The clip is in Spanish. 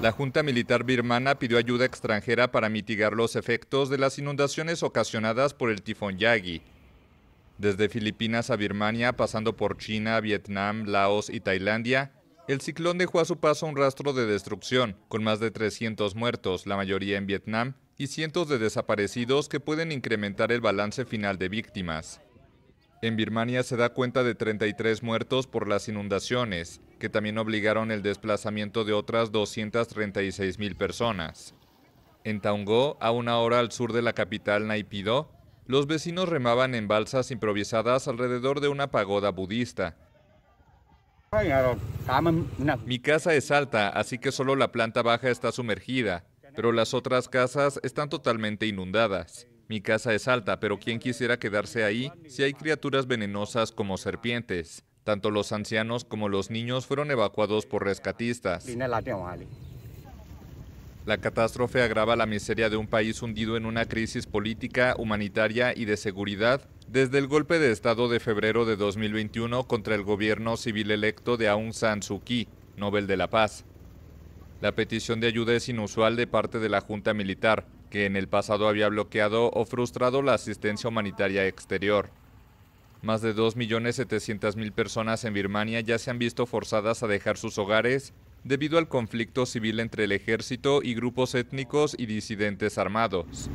La Junta Militar Birmana pidió ayuda extranjera para mitigar los efectos de las inundaciones ocasionadas por el tifón Yagi. Desde Filipinas a Birmania, pasando por China, Vietnam, Laos y Tailandia, el ciclón dejó a su paso un rastro de destrucción, con más de 300 muertos, la mayoría en Vietnam, y cientos de desaparecidos que pueden incrementar el balance final de víctimas. En Birmania se da cuenta de 33 muertos por las inundaciones, que también obligaron el desplazamiento de otras 236 mil personas. En Taungó, a una hora al sur de la capital Naipido, los vecinos remaban en balsas improvisadas alrededor de una pagoda budista. Mi casa es alta, así que solo la planta baja está sumergida, pero las otras casas están totalmente inundadas. Mi casa es alta, pero ¿quién quisiera quedarse ahí si hay criaturas venenosas como serpientes? Tanto los ancianos como los niños fueron evacuados por rescatistas. La catástrofe agrava la miseria de un país hundido en una crisis política, humanitaria y de seguridad desde el golpe de Estado de febrero de 2021 contra el gobierno civil electo de Aung San Suu Kyi, Nobel de la Paz. La petición de ayuda es inusual de parte de la Junta Militar, que en el pasado había bloqueado o frustrado la asistencia humanitaria exterior. Más de 2.700.000 personas en Birmania ya se han visto forzadas a dejar sus hogares debido al conflicto civil entre el ejército y grupos étnicos y disidentes armados.